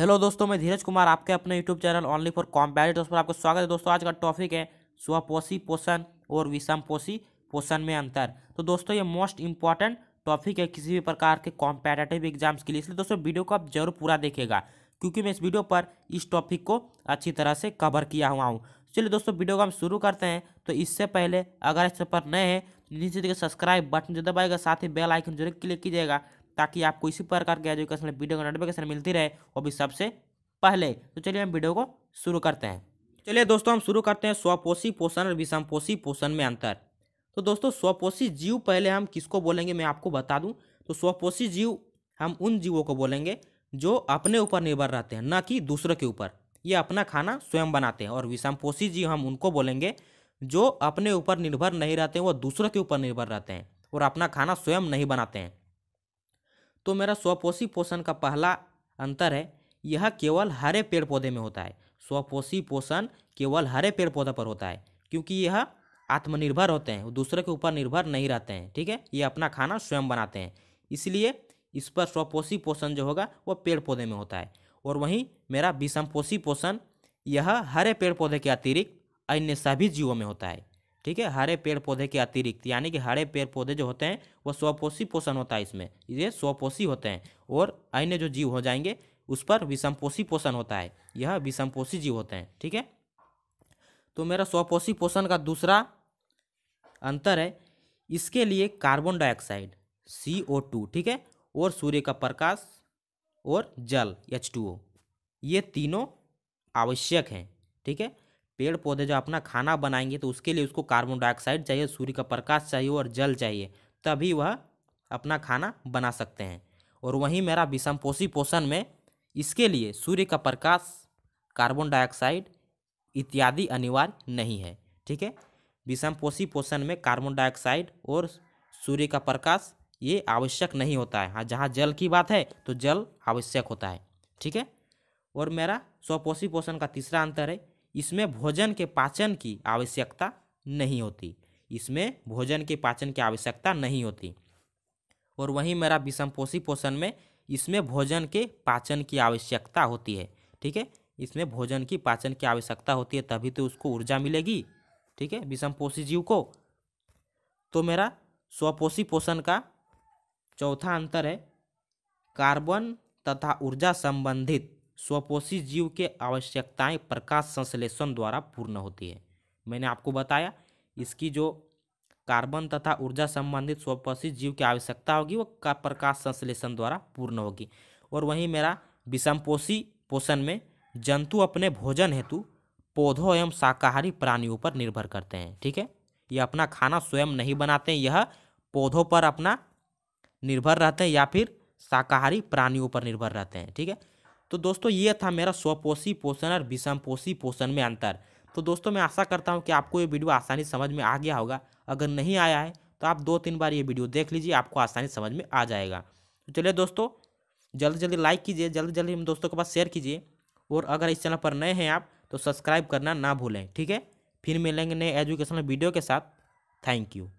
hello दोस्तों मैं धीरज कुमार आपके अपने YouTube channel only for comparative दोस्तों आपका स्वागत है दोस्तों आज का टॉपिक है स्वपोषी पोषण और विषम पोषी पोषण में अंतर तो दोस्तों ये मोस्ट इंपॉर्टेंट टॉपिक है किसी भी प्रकार के कॉम्पैरेटिव एग्जाम्स के लिए इसलिए दोस्तों वीडियो को आप जरूर पूरा देखेगा क्योंकि मैं इस वीडियो पर इस टॉपिक को अच्छी तरह से कवर किया हुआ हूँ चलिए दोस्तों वीडियो को हम शुरू करते हैं तो इससे पहले अगर इस पर नए हैं तो नीचे देखिए सब्सक्राइब बटन जो दबाएगा साथ ही बेल आइकन जरूर क्लिक कीजिएगा ताकि आपको इसी प्रकार के एजुकेशन वीडियो का नोटिफिकेशन मिलती रहे वो भी सबसे पहले तो चलिए हम वीडियो को शुरू करते हैं चलिए दोस्तों हम शुरू करते हैं स्वपोषी पोषण और विषमपोषी पोषण में अंतर तो दोस्तों स्वपोषी जीव पहले हम किसको बोलेंगे मैं आपको बता दूं तो स्वपोषी जीव हम उन जीवों को बोलेंगे जो अपने ऊपर निर्भर रहते हैं न कि दूसरों के ऊपर ये अपना खाना स्वयं बनाते हैं और विषमपोषी जीव हम उनको बोलेंगे जो अपने ऊपर निर्भर नहीं रहते हैं वो दूसरों के ऊपर निर्भर रहते हैं और अपना खाना स्वयं नहीं बनाते हैं तो मेरा स्वपोषी पोषण का पहला अंतर है यह केवल हरे पेड़ पौधे में होता है स्वपोषी पोषण केवल हरे पेड़ पौधे पर होता है क्योंकि यह आत्मनिर्भर होते हैं दूसरे के ऊपर निर्भर नहीं रहते हैं ठीक है ये अपना खाना स्वयं बनाते हैं इसलिए इस पर स्वपोषी पोषण जो होगा वह पेड़ पौधे में होता है और वहीं मेरा विषमपोषी पोषण यह हरे पेड़ पौधे के अतिरिक्त अन्य सभी जीवों में होता है ठीक है हरे पेड़ पौधे के अतिरिक्त यानी कि हरे पेड़ पौधे जो होते हैं वो स्वपोषी पोषण होता है इसमें ये स्वपोषी होते हैं और अन्य जो जीव हो जाएंगे उस पर विषमपोषी पोषण होता है यह विषमपोषी जीव होते हैं ठीक है तो मेरा स्वपोषी पोषण का दूसरा अंतर है इसके लिए carbon dioxide C O two ठीक है और सूर्य का प्रकाश और जल एच टू ओ ये तीनों आवश्यक हैं ठीक है पेड़ पौधे जो अपना खाना बनाएंगे तो उसके लिए उसको कार्बन डाइऑक्साइड चाहिए सूर्य का प्रकाश चाहिए और जल चाहिए तभी वह अपना खाना बना सकते हैं और वहीं मेरा पोषी पोषण में इसके लिए सूर्य का प्रकाश कार्बन डाइऑक्साइड इत्यादि अनिवार्य नहीं है ठीक है पोषी पोषण में कार्बन डाइऑक्साइड और सूर्य का प्रकाश ये आवश्यक नहीं होता है हाँ जहाँ जल की बात है तो जल आवश्यक होता है ठीक है और मेरा स्वपोषी पोषण का तीसरा अंतर है इसमें भोजन के पाचन की आवश्यकता नहीं होती इसमें भोजन के पाचन की आवश्यकता नहीं होती और वहीं मेरा विषमपोषी पोषण में इसमें भोजन के पाचन की आवश्यकता होती है ठीक है इसमें भोजन की पाचन की आवश्यकता होती है तभी तो उसको ऊर्जा मिलेगी ठीक है विषमपोषी जीव को तो मेरा स्वपोषी पोषण का चौथा अंतर है कार्बन तथा ऊर्जा संबंधित स्वपोषी जीव के आवश्यकताएं प्रकाश संश्लेषण द्वारा पूर्ण होती है मैंने आपको बताया इसकी जो कार्बन तथा ऊर्जा संबंधित स्वपोषी जीव की आवश्यकता होगी वो का प्रकाश संश्लेषण द्वारा पूर्ण होगी और वहीं मेरा विषमपोषी पोषण में जंतु अपने भोजन हेतु पौधों एवं शाकाहारी प्राणियों पर निर्भर करते हैं ठीक है ये अपना खाना स्वयं नहीं बनाते हैं यह पौधों पर अपना निर्भर रहते हैं या फिर शाकाहारी प्राणियों पर निर्भर रहते हैं ठीक है तो दोस्तों ये था मेरा स्वपोषी पोषण और विषमपोषी पोषण में अंतर तो दोस्तों मैं आशा करता हूँ कि आपको ये वीडियो आसानी समझ में आ गया होगा अगर नहीं आया है तो आप दो तीन बार ये वीडियो देख लीजिए आपको आसानी समझ में आ जाएगा तो चलिए दोस्तों जल्दी जल्दी लाइक कीजिए जल्दी जल्दी हम दोस्तों के पास शेयर कीजिए और अगर इस चैनल पर नए हैं आप तो सब्सक्राइब करना ना भूलें ठीक है फिर मिलेंगे नए एजुकेशनल वीडियो के साथ थैंक यू